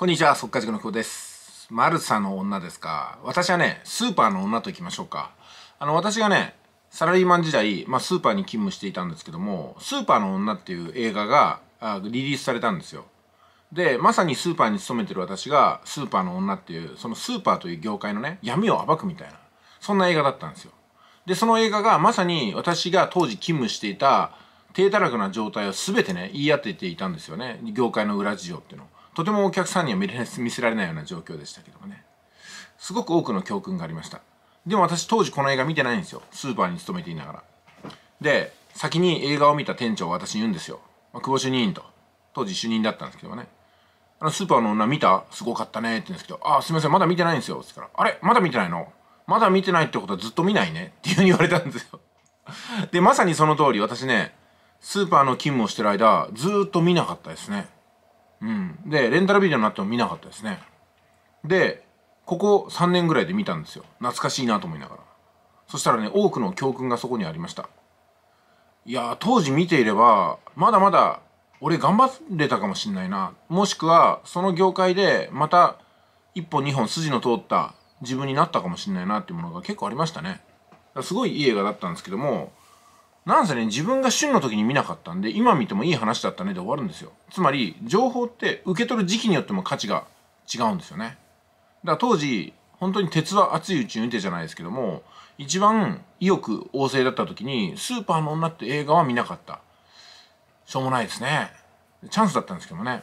こんにちは、速稼塾の久保です。マルサの女ですか。私はね、スーパーの女と行きましょうか。あの、私がね、サラリーマン時代、まあ、スーパーに勤務していたんですけども、スーパーの女っていう映画があリリースされたんですよ。で、まさにスーパーに勤めてる私が、スーパーの女っていう、そのスーパーという業界のね、闇を暴くみたいな、そんな映画だったんですよ。で、その映画がまさに私が当時勤務していた、低たらくな状態を全てね、言い当てていたんですよね。業界の裏事情っていうのを。とてもお客さんには見見せられないような状況でしたけどもねすごく多くの教訓がありましたでも私当時この映画見てないんですよスーパーに勤めていながらで先に映画を見た店長は私に言うんですよ、まあ、久保主任と当時主任だったんですけどもねあのスーパーの女見たすごかったねって言うんですけど、あ、すいません、まだ見てないんですよ。つったら、あれまだ見てないのまだ見てないってことはずっと見ないねっていうふうに言われたんですよ。で、まさにその通り、私ね、スーパーの勤務をしてる間、ずっと見なかったですね。うん、でレンタルビデオになっても見なかったですねでここ3年ぐらいで見たんですよ懐かしいなと思いながらそしたらね多くの教訓がそこにありましたいや当時見ていればまだまだ俺頑張れたかもしんないなもしくはその業界でまた1本2本筋の通った自分になったかもしんないなっていうものが結構ありましたねすごいいい映画だったんですけどもなんせね、自分が旬の時に見なかったんで、今見てもいい話だったねで終わるんですよ。つまり、情報って受け取る時期によっても価値が違うんですよね。だから当時、本当に鉄は熱いうちに転てじゃないですけども、一番意欲旺盛だった時に、スーパーの女って映画は見なかった。しょうもないですね。チャンスだったんですけどもね。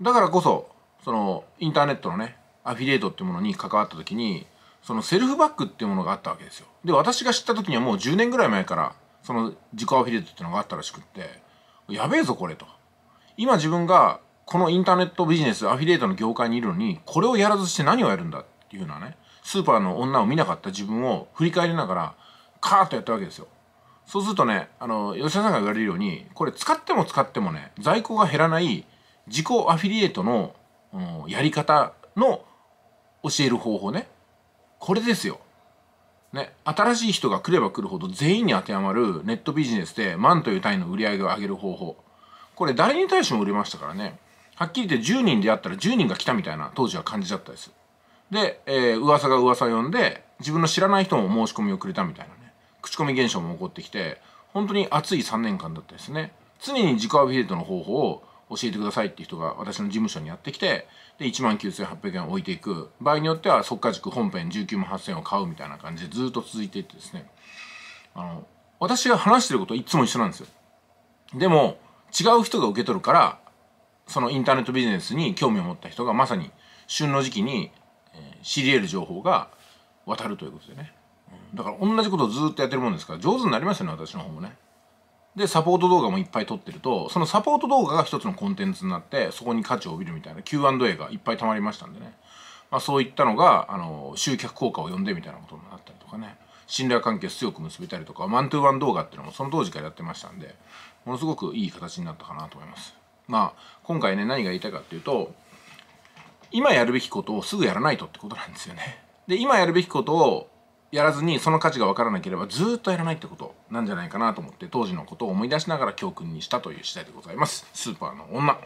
だからこそ、その、インターネットのね、アフィリエイトってものに関わった時に、そのセルフバックっていうものがあったわけですよ。で、私が知った時にはもう10年ぐらい前からその自己アフィリエイトっていうのがあったらしくってやべえぞこれと今自分がこのインターネットビジネスアフィリエイトの業界にいるのにこれをやらずして何をやるんだっていうのはねスーパーの女を見なかった自分を振り返りながらカーッとやったわけですよそうするとねあの吉田さんが言われるようにこれ使っても使ってもね在庫が減らない自己アフィリエイトの、うん、やり方の教える方法ねこれですよね、新しい人が来れば来るほど全員に当てはまるネットビジネスで万という単位の売り上げを上げる方法これ誰に対しても売れましたからねはっきり言って10人でやったら10人が来たみたいな当時は感じだったですで、えー、噂が噂を呼んで自分の知らない人も申し込みをくれたみたいなね口コミ現象も起こってきて本当に熱い3年間だったですね常に自己アフィリエイトの方法を教えてくださいって人が私の事務所にやってきてで1万9800円を置いていく場合によっては即価塾本編19万8000円を買うみたいな感じでずっと続いていってですねあの私が話してることいつも一緒なんですよでも違う人が受け取るからそのインターネットビジネスに興味を持った人がまさに旬の時期に、えー、知り得る情報が渡るということでねだから同じことをずっとやってるもんですから上手になりますよね私の方もねでサポート動画もいっぱい撮ってるとそのサポート動画が一つのコンテンツになってそこに価値を帯びるみたいな Q&A がいっぱい溜まりましたんでね、まあ、そういったのがあの集客効果を呼んでみたいなことになったりとかね信頼関係を強く結べたりとかマントゥーワン動画っていうのもその当時からやってましたんでものすごくいい形になったかなと思います。まあ今回ね何が言いたいかっていうと今やるべきことをすぐやらないとってことなんですよね。で今やるべきことをやらずにその価値が分からなければずっとやらないってことなんじゃないかなと思って当時のことを思い出しながら教訓にしたという次第でございますスーパーの女